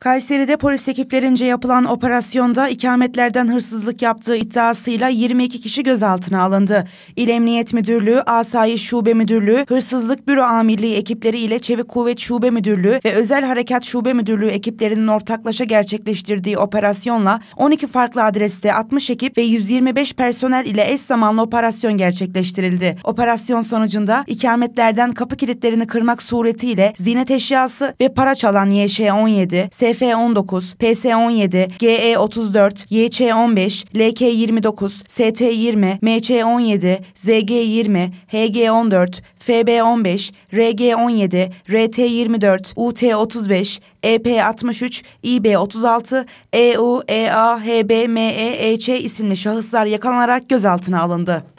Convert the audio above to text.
Kayseri'de polis ekiplerince yapılan operasyonda ikametlerden hırsızlık yaptığı iddiasıyla 22 kişi gözaltına alındı. İl Emniyet Müdürlüğü, Asayiş Şube Müdürlüğü, Hırsızlık Büro Amirliği ekipleri ile Çevik Kuvvet Şube Müdürlüğü ve Özel Harekat Şube Müdürlüğü ekiplerinin ortaklaşa gerçekleştirdiği operasyonla 12 farklı adreste 60 ekip ve 125 personel ile eş zamanlı operasyon gerçekleştirildi. Operasyon sonucunda ikametlerden kapı kilitlerini kırmak suretiyle zinet eşyası ve para çalan YŞ-17, SF-19, PS-17, GE-34, YÇ-15, LK-29, ST-20, MC-17, ZG-20, HG-14, FB-15, RG-17, RT-24, UT-35, EP-63, İB-36, EU, EA, HB, ME, EÇ isimli şahıslar yakalanarak gözaltına alındı.